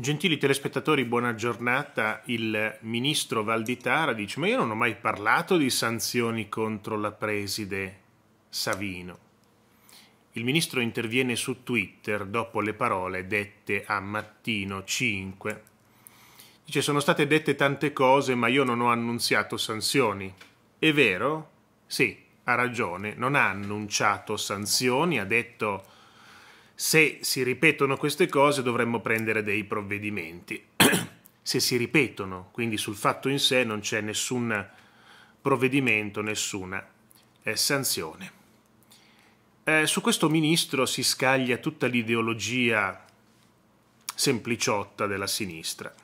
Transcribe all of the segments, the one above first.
Gentili telespettatori, buona giornata. Il ministro Valditara dice: Ma io non ho mai parlato di sanzioni contro la preside Savino. Il ministro interviene su Twitter dopo le parole dette a mattino 5. Dice: Sono state dette tante cose, ma io non ho annunziato sanzioni. È vero? Sì, ha ragione, non ha annunciato sanzioni, ha detto se si ripetono queste cose dovremmo prendere dei provvedimenti. Se si ripetono, quindi sul fatto in sé non c'è nessun provvedimento, nessuna eh, sanzione. Eh, su questo ministro si scaglia tutta l'ideologia sempliciotta della sinistra.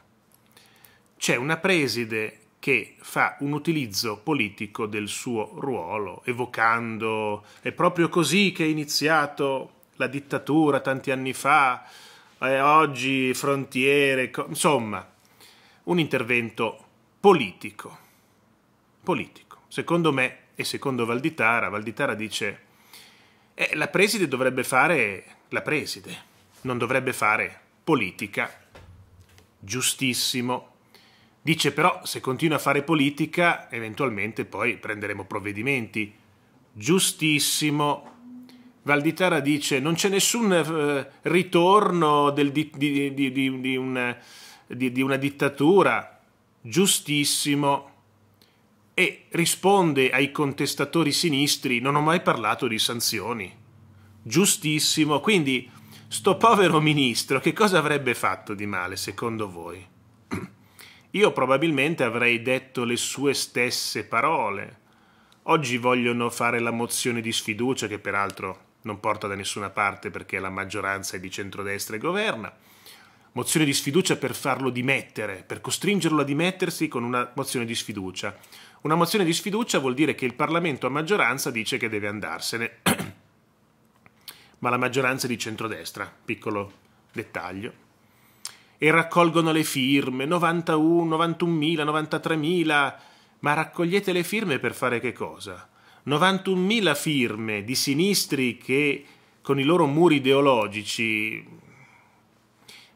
C'è una preside che fa un utilizzo politico del suo ruolo, evocando è proprio così che è iniziato la dittatura tanti anni fa, eh, oggi frontiere, insomma, un intervento politico. Politico. Secondo me e secondo Valditara, Valditara dice eh, la preside dovrebbe fare la preside, non dovrebbe fare politica. Giustissimo. Dice però se continua a fare politica eventualmente poi prenderemo provvedimenti. Giustissimo Valditara dice non c'è nessun eh, ritorno del, di, di, di, una, di una dittatura, giustissimo, e risponde ai contestatori sinistri non ho mai parlato di sanzioni, giustissimo, quindi sto povero ministro che cosa avrebbe fatto di male secondo voi? Io probabilmente avrei detto le sue stesse parole. Oggi vogliono fare la mozione di sfiducia che peraltro non porta da nessuna parte perché la maggioranza è di centrodestra e governa. Mozione di sfiducia per farlo dimettere, per costringerlo a dimettersi con una mozione di sfiducia. Una mozione di sfiducia vuol dire che il Parlamento a maggioranza dice che deve andarsene, ma la maggioranza è di centrodestra, piccolo dettaglio. E raccolgono le firme, 91, 91.000, 93.000, ma raccogliete le firme per fare che cosa? 91.000 firme di sinistri che con i loro muri ideologici,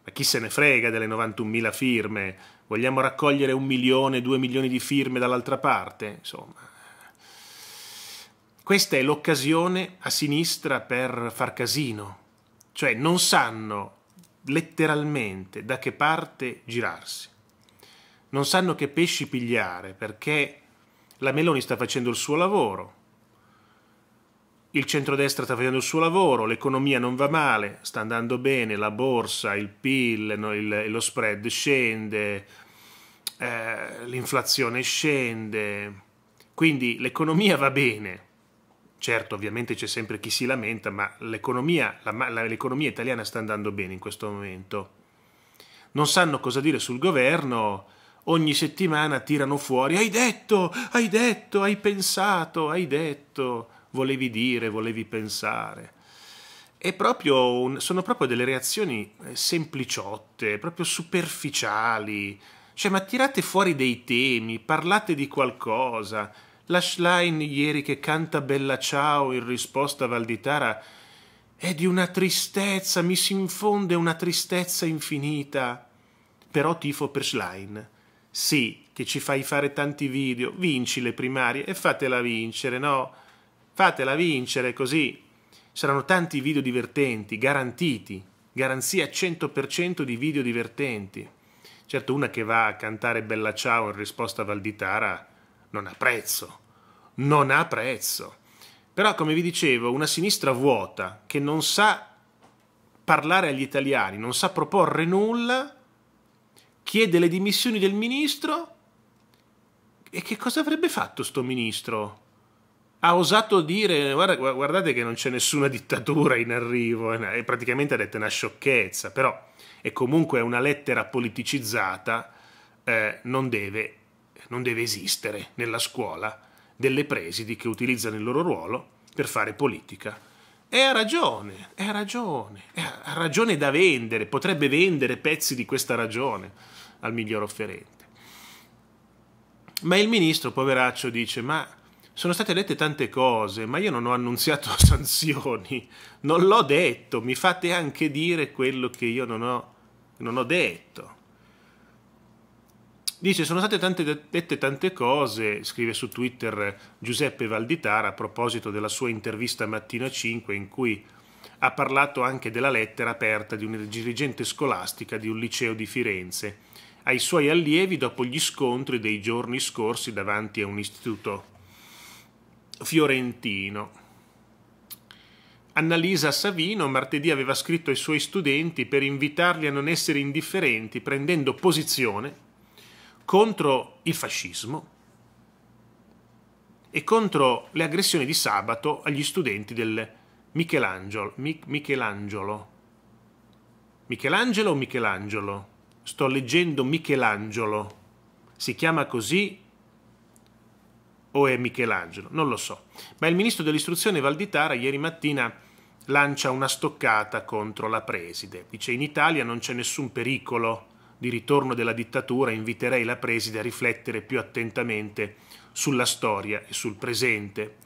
ma chi se ne frega delle 91.000 firme? Vogliamo raccogliere un milione, due milioni di firme dall'altra parte? Insomma, questa è l'occasione a sinistra per far casino, cioè non sanno letteralmente da che parte girarsi, non sanno che pesci pigliare perché la Meloni sta facendo il suo lavoro, il centrodestra sta facendo il suo lavoro, l'economia non va male, sta andando bene, la borsa, il PIL, no, il, lo spread scende, eh, l'inflazione scende, quindi l'economia va bene. Certo, ovviamente c'è sempre chi si lamenta, ma l'economia, la, la, l'economia italiana sta andando bene in questo momento. Non sanno cosa dire sul governo, ogni settimana tirano fuori, hai detto, hai detto, hai pensato, hai detto volevi dire, volevi pensare. È Proprio un, sono proprio delle reazioni eh, sempliciotte, proprio superficiali, cioè ma tirate fuori dei temi, parlate di qualcosa. La Schlein ieri che canta Bella Ciao in risposta a Valditara è di una tristezza, mi si infonde una tristezza infinita. Però tifo per Schlein. Sì, che ci fai fare tanti video, vinci le primarie e fatela vincere, no? fatela vincere così saranno tanti video divertenti, garantiti, garanzia 100% di video divertenti. Certo una che va a cantare Bella Ciao in risposta a Valditara non ha prezzo, non ha prezzo. Però come vi dicevo, una sinistra vuota che non sa parlare agli italiani, non sa proporre nulla, chiede le dimissioni del ministro e che cosa avrebbe fatto sto ministro? ha osato dire guarda, guardate che non c'è nessuna dittatura in arrivo, e praticamente ha detto una sciocchezza, però è comunque una lettera politicizzata, eh, non, deve, non deve esistere nella scuola delle presidi che utilizzano il loro ruolo per fare politica. E ha ragione, ha ragione, ha ragione da vendere, potrebbe vendere pezzi di questa ragione al miglior offerente. Ma il ministro, poveraccio, dice ma sono state dette tante cose, ma io non ho annunziato sanzioni, non l'ho detto, mi fate anche dire quello che io non ho, non ho detto. Dice, sono state tante, dette tante cose, scrive su Twitter Giuseppe Valditara a proposito della sua intervista Mattina 5 in cui ha parlato anche della lettera aperta di una dirigente scolastica di un liceo di Firenze ai suoi allievi dopo gli scontri dei giorni scorsi davanti a un istituto fiorentino. Annalisa Savino martedì aveva scritto ai suoi studenti per invitarli a non essere indifferenti, prendendo posizione contro il fascismo e contro le aggressioni di sabato agli studenti del Michelangelo. Mi Michelangelo. Michelangelo o Michelangelo? Sto leggendo Michelangelo. Si chiama così o è Michelangelo, non lo so. Ma il ministro dell'istruzione Valditara ieri mattina lancia una stoccata contro la preside. Dice in Italia non c'è nessun pericolo di ritorno della dittatura, inviterei la preside a riflettere più attentamente sulla storia e sul presente.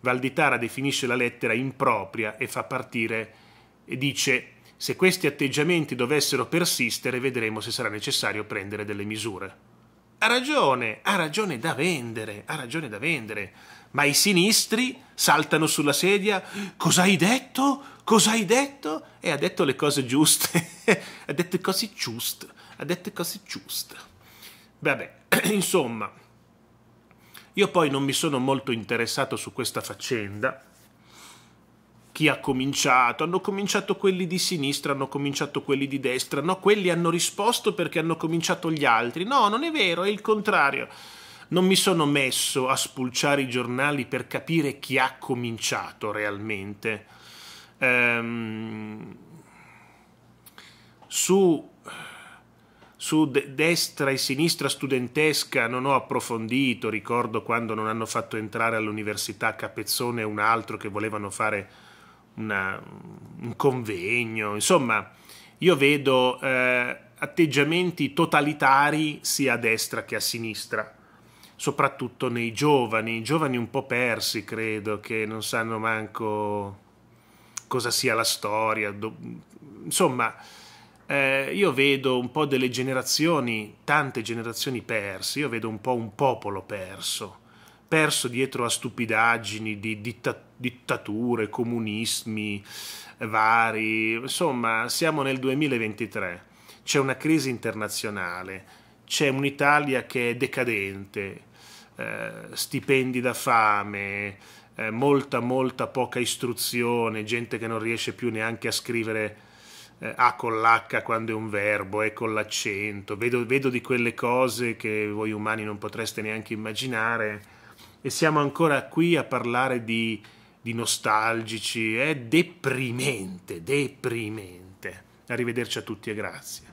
Valditara definisce la lettera impropria e fa partire e dice se questi atteggiamenti dovessero persistere vedremo se sarà necessario prendere delle misure ha ragione, ha ragione da vendere, ha ragione da vendere. Ma i sinistri saltano sulla sedia, cosa hai detto? Cosa hai detto? E ha detto le cose giuste, ha detto cose giuste, ha detto cose giuste. Vabbè, insomma, io poi non mi sono molto interessato su questa faccenda, chi ha cominciato, hanno cominciato quelli di sinistra, hanno cominciato quelli di destra, no, quelli hanno risposto perché hanno cominciato gli altri. No, non è vero, è il contrario. Non mi sono messo a spulciare i giornali per capire chi ha cominciato realmente. Ehm, su, su de- destra e sinistra studentesca non ho approfondito, ricordo quando non hanno fatto entrare all'università Capezzone e un altro che volevano fare una, un convegno, insomma, io vedo eh, atteggiamenti totalitari sia a destra che a sinistra, soprattutto nei giovani, i giovani un po' persi, credo, che non sanno manco cosa sia la storia, insomma, eh, io vedo un po' delle generazioni, tante generazioni perse, io vedo un po' un popolo perso perso dietro a stupidaggini di ditta- dittature, comunismi eh, vari. Insomma, siamo nel 2023, c'è una crisi internazionale, c'è un'Italia che è decadente, eh, stipendi da fame, eh, molta, molta poca istruzione, gente che non riesce più neanche a scrivere eh, A con l'H quando è un verbo, E con l'accento. Vedo, vedo di quelle cose che voi umani non potreste neanche immaginare e siamo ancora qui a parlare di, di nostalgici, è deprimente, deprimente. Arrivederci a tutti e grazie.